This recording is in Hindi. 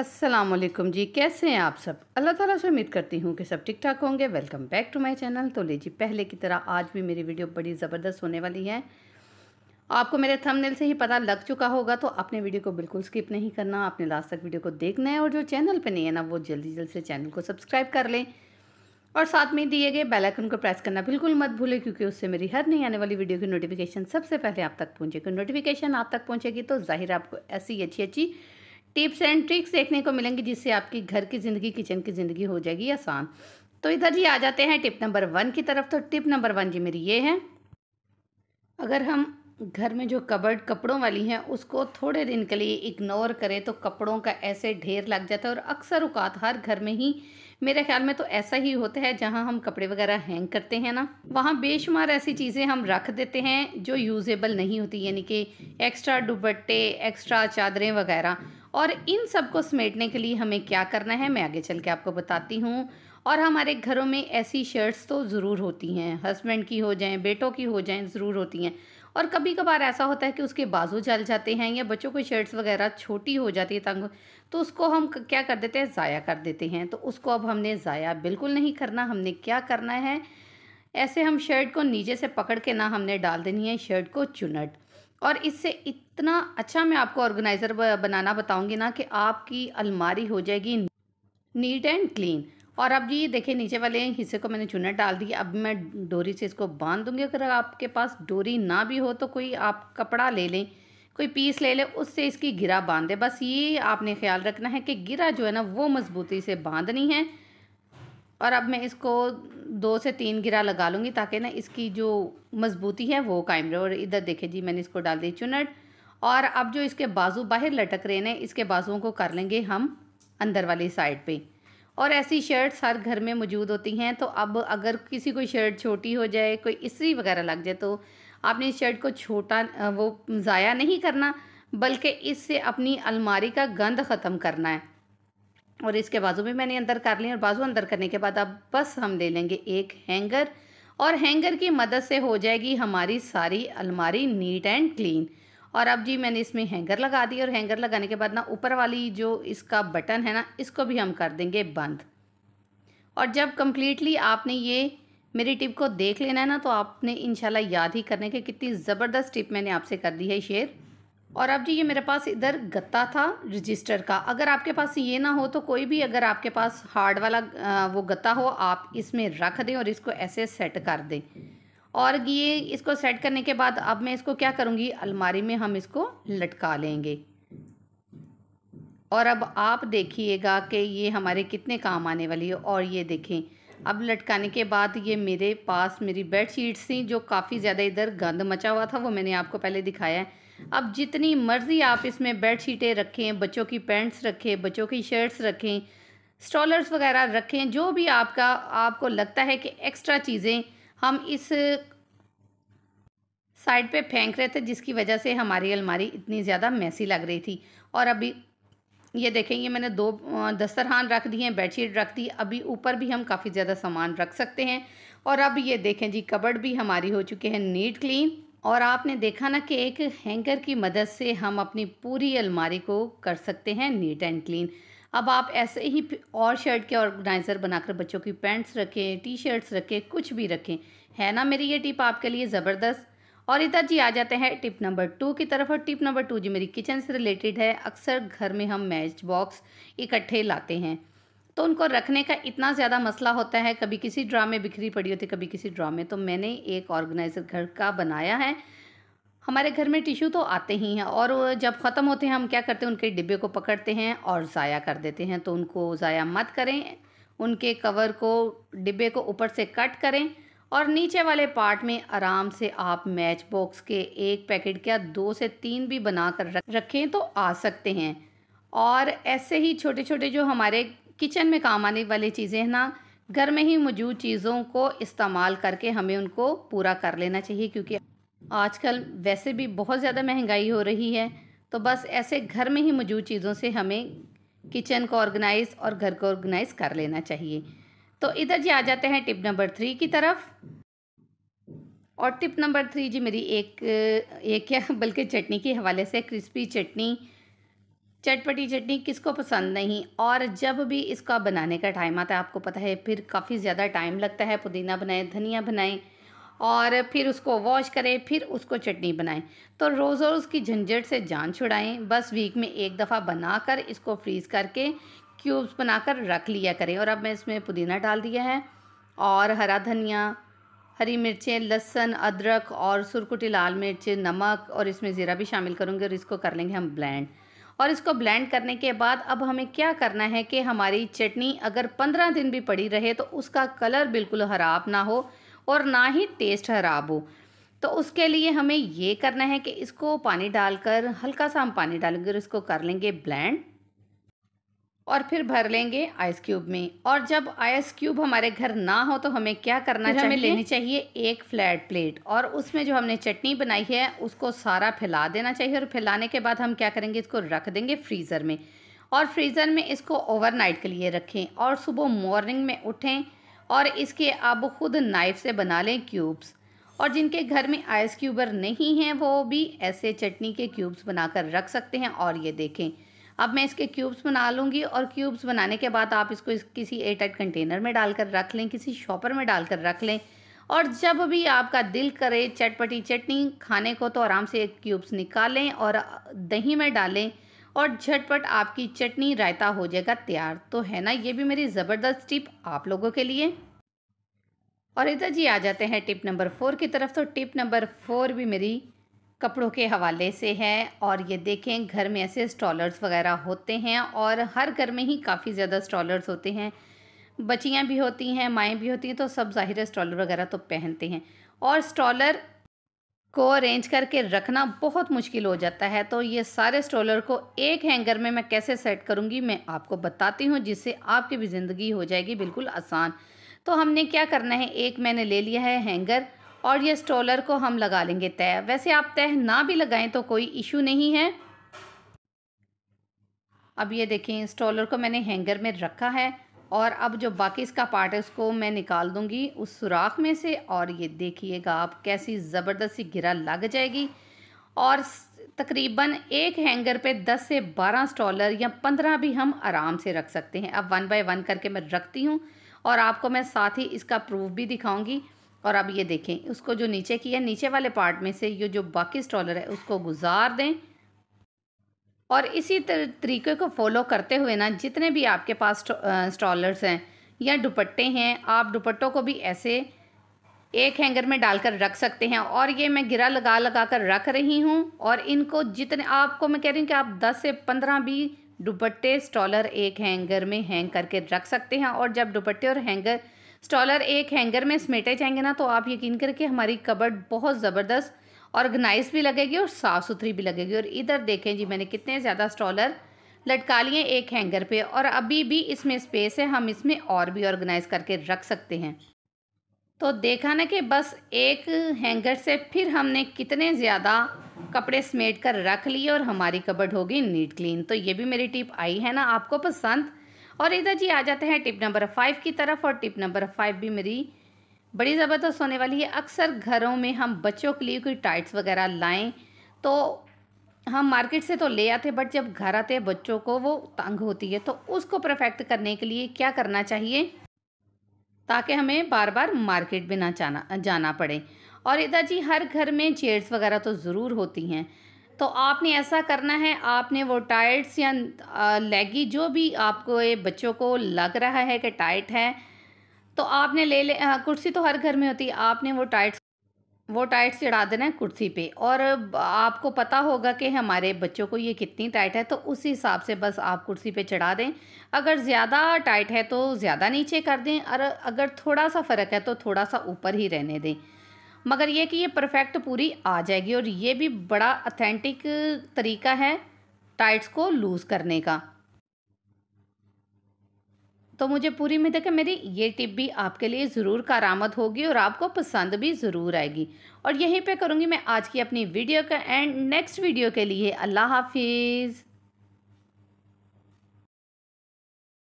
असलम जी कैसे हैं आप सब अल्लाह ताला से उम्मीद करती हूँ कि सब ठीक ठाक होंगे welcome back to my channel तो ले जी पहले की तरह आज भी मेरी वीडियो बड़ी ज़बरदस्त होने वाली है आपको मेरे थंबनेल से ही पता लग चुका होगा तो आपने वीडियो को बिल्कुल स्किप नहीं करना आपने लास्ट तक वीडियो को देखना है और जो चैनल पर नहीं है ना वो जल्दी जल्द से चैनल को सब्सक्राइब कर लें और साथ में दिए गए बेलाइकन को प्रेस करना बिल्कुल मत भूलें क्योंकि उससे मेरी हर नहीं आने वाली वीडियो की नोटिफिकेशन सबसे पहले आप तक पहुँचेगी नोटिफिकेशन आप तक पहुँचेगी तो जाहिर आपको ऐसी अच्छी अच्छी टिप्स एंड ट्रिक्स देखने को मिलेंगी जिससे आपकी घर की ज़िंदगी किचन की ज़िंदगी हो जाएगी आसान तो इधर जी आ जाते हैं टिप नंबर वन की तरफ तो टिप नंबर वन जी मेरी ये है अगर हम घर में जो कबर्ड कपड़ों वाली हैं उसको थोड़े दिन के लिए इग्नोर करें तो कपड़ों का ऐसे ढेर लग जाता है और अक्सर उकात हर घर में ही मेरे ख्याल में तो ऐसा ही होता है जहां हम कपड़े वगैरह हैंग करते हैं ना वहां बेशुमार ऐसी चीज़ें हम रख देते हैं जो यूज़ेबल नहीं होती यानी कि एक्स्ट्रा दुबट्टे एक्स्ट्रा चादरें वगैरह और इन सब को समेटने के लिए हमें क्या करना है मैं आगे चल के आपको बताती हूँ और हमारे घरों में ऐसी शर्ट्स तो ज़रूर होती हैं हस्बैंड की हो जाएं बेटों की हो जाएं ज़रूर होती हैं और कभी कभार ऐसा होता है कि उसके बाजू जल जाते हैं या बच्चों की शर्ट्स वगैरह छोटी हो जाती है तंग तो उसको हम क्या कर देते हैं ज़ाया कर देते हैं तो उसको अब हमने ज़ाया बिल्कुल नहीं करना हमने क्या करना है ऐसे हम शर्ट को नीचे से पकड़ के ना हमने डाल देनी है शर्ट को चुनट और इससे इतना अच्छा मैं आपको ऑर्गेनाइज़र बनाना बताऊँगी ना कि आपकी अलमारी हो जाएगी नीट एंड क्लीन और अब ये देखिए नीचे वाले हिस्से को मैंने चुनट डाल दी अब मैं डोरी से इसको बांध दूँगी अगर आपके पास डोरी ना भी हो तो कोई आप कपड़ा ले लें कोई पीस ले लें उससे इसकी गिरा बांध दें बस ये आपने ख्याल रखना है कि गिरा जो है ना वो मज़बूती से बांधनी है और अब मैं इसको दो से तीन गिरा लगा लूँगी ताकि ना इसकी जो मज़बूती है वो कायम रहे और इधर देखें जी मैंने इसको डाल दी चुनट और अब जो इसके बाजू बाहर लटक रहे हैं इसके बाजुओं को कर लेंगे हम अंदर वाली साइड पे और ऐसी शर्ट्स हर घर में मौजूद होती हैं तो अब अगर किसी कोई शर्ट छोटी हो जाए कोई इसी वगैरह लग जाए तो आपने इस शर्ट को छोटा वो ज़ाया नहीं करना बल्कि इससे अपनी अलमारी का गंद ख़त्म करना है और इसके बाजू भी मैंने अंदर कर लिए और बाजू अंदर करने के बाद अब बस हम ले लेंगे एक हैंगर और हैंगर की मदद से हो जाएगी हमारी सारी अलमारी नीट एंड क्लीन और अब जी मैंने इसमें हैंगर लगा दी और हैंगर लगाने के बाद ना ऊपर वाली जो इसका बटन है ना इसको भी हम कर देंगे बंद और जब कम्प्लीटली आपने ये मेरी टिप को देख लेना है ना तो आपने इनशाला याद ही करने के कितनी ज़बरदस्त टिप मैंने आपसे कर दी है शेयर और अब जी ये मेरे पास इधर गत्ता था रजिस्टर का अगर आपके पास ये ना हो तो कोई भी अगर आपके पास हार्ड वाला वो गत्ता हो आप इसमें रख दें और इसको ऐसे सेट कर दें और ये इसको सेट करने के बाद अब मैं इसको क्या करूँगी अलमारी में हम इसको लटका लेंगे और अब आप देखिएगा कि ये हमारे कितने काम आने वाली है और ये देखें अब लटकाने के बाद ये मेरे पास मेरी बेड शीट्स थी जो काफ़ी ज़्यादा इधर गंद मचा हुआ था वो मैंने आपको पहले दिखाया है अब जितनी मर्ज़ी आप इसमें बेड शीटें रखें बच्चों की पैंट्स रखें बच्चों की शर्ट्स रखें स्टॉलर्स वगैरह रखें जो भी आपका आपको लगता है कि एक्स्ट्रा चीज़ें हम इस साइड पे फेंक रहे थे जिसकी वजह से हमारी अलमारी इतनी ज़्यादा मैसी लग रही थी और अभी ये देखें ये मैंने दो दस्तरखान रख दिए हैं बेडशीट रख दी अभी ऊपर भी हम काफ़ी ज़्यादा सामान रख सकते हैं और अब ये देखें जी कबर्ड भी हमारी हो चुके हैं नीट क्लीन और आपने देखा ना कि एक हैंगर की मदद से हम अपनी पूरी अलमारी को कर सकते हैं नीट एंड क्लीन अब आप ऐसे ही और शर्ट के ऑर्गेनाइज़र बनाकर बच्चों की पैंट्स रखें टी शर्ट्स रखें कुछ भी रखें है ना मेरी ये टिप आपके लिए ज़बरदस्त और इधर जी आ जाते हैं टिप नंबर टू की तरफ और टिप नंबर टू जी मेरी किचन से रिलेटेड है अक्सर घर में हम मैच बॉक्स इकट्ठे लाते हैं तो उनको रखने का इतना ज़्यादा मसला होता है कभी किसी ड्रा में बिखरी पड़ी होती कभी किसी ड्रा में तो मैंने एक ऑर्गेनाइज़र घर का बनाया है हमारे घर में टिश्यू तो आते ही हैं और जब ख़त्म होते हैं हम क्या करते हैं उनके डिब्बे को पकड़ते हैं और ज़ाया कर देते हैं तो उनको ज़ाया मत करें उनके कवर को डिब्बे को ऊपर से कट करें और नीचे वाले पार्ट में आराम से आप मैच बॉक्स के एक पैकेट क्या दो से तीन भी बना कर रखें तो आ सकते हैं और ऐसे ही छोटे छोटे जो हमारे किचन में काम आने वाली चीज़ें हैं ना घर में ही मौजूद चीज़ों को इस्तेमाल करके हमें उनको पूरा कर लेना चाहिए क्योंकि आजकल वैसे भी बहुत ज़्यादा महंगाई हो रही है तो बस ऐसे घर में ही मौजूद चीज़ों से हमें किचन को ऑर्गेनाइज और घर को ऑर्गेनाइज कर लेना चाहिए तो इधर जी आ जाते हैं टिप नंबर थ्री की तरफ और टिप नंबर थ्री जी मेरी एक एक क्या बल्कि चटनी के हवाले से क्रिस्पी चटनी चटपटी चटनी किसको पसंद नहीं और जब भी इसका बनाने का टाइम आता है आपको पता है फिर काफ़ी ज़्यादा टाइम लगता है पुदीना बनाएं धनिया बनाएं और फिर उसको वॉश करें फिर उसको चटनी बनाएं तो रोज़ और उसकी झंझट से जान छुड़ाएं बस वीक में एक दफ़ा बनाकर इसको फ्रीज़ करके क्यूब्स बनाकर रख लिया करें और अब मैं इसमें पुदीना डाल दिया है और हरा धनिया हरी मिर्चें लहसन अदरक और सुरकुटी लाल मिर्च नमक और इसमें ज़ीरा भी शामिल करूँगी और इसको कर लेंगे हम ब्लैंड और इसको ब्लेंड करने के बाद अब हमें क्या करना है कि हमारी चटनी अगर पंद्रह दिन भी पड़ी रहे तो उसका कलर बिल्कुल ख़राब ना हो और ना ही टेस्ट खराब हो तो उसके लिए हमें ये करना है कि इसको पानी डालकर हल्का सा हम पानी डालेंगे और इसको कर लेंगे ब्लेंड और फिर भर लेंगे आइस क्यूब में और जब आइस क्यूब हमारे घर ना हो तो हमें क्या करना चाहिए हमें लेनी चाहिए एक फ्लैट प्लेट और उसमें जो हमने चटनी बनाई है उसको सारा फैला देना चाहिए और फैलाने के बाद हम क्या करेंगे इसको रख देंगे फ्रीज़र में और फ्रीज़र में इसको ओवरनाइट के लिए रखें और सुबह मॉर्निंग में उठें और इसके आप ख़ुद नाइफ से बना लें क्यूब्स और जिनके घर में आइस क्यूबर नहीं है वो भी ऐसे चटनी के क्यूब्स बनाकर रख सकते हैं और ये देखें अब मैं इसके क्यूब्स बना लूँगी और क्यूब्स बनाने के बाद आप इसको इस किसी एयरटाइट कंटेनर में डालकर रख लें किसी शॉपर में डालकर रख लें और जब भी आपका दिल करे चटपटी चटनी खाने को तो आराम से एक क्यूब्स निकालें और दही में डालें और झटपट आपकी चटनी रायता हो जाएगा तैयार तो है ना ये भी मेरी ज़बरदस्त टिप आप लोगों के लिए और इधर जी आ जाते हैं टिप नंबर फोर की तरफ तो टिप नंबर फोर भी मेरी कपड़ों के हवाले से है और ये देखें घर में ऐसे स्टॉलर्स वगैरह होते हैं और हर घर में ही काफ़ी ज़्यादा स्टॉलर्स होते हैं बच्चियाँ भी होती हैं माएँ भी होती हैं तो सब ज़ाहिर स्टॉलर वगैरह तो पहनते हैं और स्टॉलर को अरेंज करके रखना बहुत मुश्किल हो जाता है तो ये सारे स्ट्रोलर को एक हैंगर में मैं कैसे सेट करूँगी मैं आपको बताती हूँ जिससे आपकी भी ज़िंदगी हो जाएगी बिल्कुल आसान तो हमने क्या करना है एक मैंने ले लिया है हैंगर और ये स्ट्रोलर को हम लगा लेंगे तय वैसे आप तय ना भी लगाएं तो कोई इशू नहीं है अब ये देखें स्ट्रोलर को मैंने हैंगर में रखा है और अब जो बाकी इसका पार्ट है उसको मैं निकाल दूँगी उस सुराख में से और ये देखिएगा आप कैसी ज़बरदस्त सी घिरा लग जाएगी और तकरीबन एक हैंगर पे 10 से 12 स्टॉलर या 15 भी हम आराम से रख सकते हैं अब वन बाय वन करके मैं रखती हूँ और आपको मैं साथ ही इसका प्रूफ भी दिखाऊँगी और अब ये देखें उसको जो नीचे की है नीचे वाले पार्ट में से ये जो बाकी स्टॉलर है उसको गुजार दें और इसी तरीके को फॉलो करते हुए ना जितने भी आपके पास स्टॉलर्स हैं या दुपट्टे हैं आप दुपट्टों को भी ऐसे एक हैंगर में डालकर रख सकते हैं और ये मैं गिरा लगा लगा कर रख रही हूँ और इनको जितने आपको मैं कह रही हूँ कि आप 10 से 15 भी दुपट्टे स्टॉलर एक हैंगर में हैंग करके रख सकते हैं और जब दुपट्टे और हैंगर स्टॉलर एक हैंगर में समेटे जाएंगे ना तो आप यकीन करके हमारी कबड बहुत ज़बरदस्त ऑर्गेनाइज भी लगेगी और साफ़ सुथरी भी लगेगी और इधर देखें जी मैंने कितने ज़्यादा स्टॉलर लटका लिए एक हैंगर पे और अभी भी इसमें स्पेस है हम इसमें और भी ऑर्गेनाइज करके रख सकते हैं तो देखा ना कि बस एक हैंगर से फिर हमने कितने ज़्यादा कपड़े समेट कर रख लिए और हमारी कबर्ड होगी नीट क्लीन तो ये भी मेरी टिप आई है ना आपको पसंद और इधर जी आ जाते हैं टिप नंबर फाइव की तरफ और टिप नंबर फाइव भी मेरी बड़ी ज़बरदस्त होने वाली है अक्सर घरों में हम बच्चों के लिए कोई टाइट्स वगैरह लाएं तो हम मार्केट से तो ले आते बट जब घर आते हैं बच्चों को वो तंग होती है तो उसको परफेक्ट करने के लिए क्या करना चाहिए ताकि हमें बार बार मार्केट भी ना जाना जाना पड़े और इधर जी हर घर में चेयर्स वगैरह तो ज़रूर होती हैं तो आपने ऐसा करना है आपने वो टाइट्स या लेगी जो भी आपको ये बच्चों को लग रहा है कि टाइट है तो आपने ले ले कुर्सी तो हर घर में होती है आपने वो टाइट्स वो टाइट चढ़ा देना है कुर्सी पे और आपको पता होगा कि हमारे बच्चों को ये कितनी टाइट है तो उस हिसाब से बस आप कुर्सी पे चढ़ा दें अगर ज़्यादा टाइट है तो ज़्यादा नीचे कर दें और अगर थोड़ा सा फ़र्क है तो थोड़ा सा ऊपर ही रहने दें मगर ये कि ये परफेक्ट पूरी आ जाएगी और ये भी बड़ा अथेंटिक तरीका है टाइट्स को लूज़ करने का तो मुझे पूरी उम्मीद है कि मेरी ये टिप भी आपके लिए ज़रूर कारामद होगी और आपको पसंद भी ज़रूर आएगी और यहीं पे करूँगी मैं आज की अपनी वीडियो का एंड नेक्स्ट वीडियो के लिए अल्लाह हाफिज़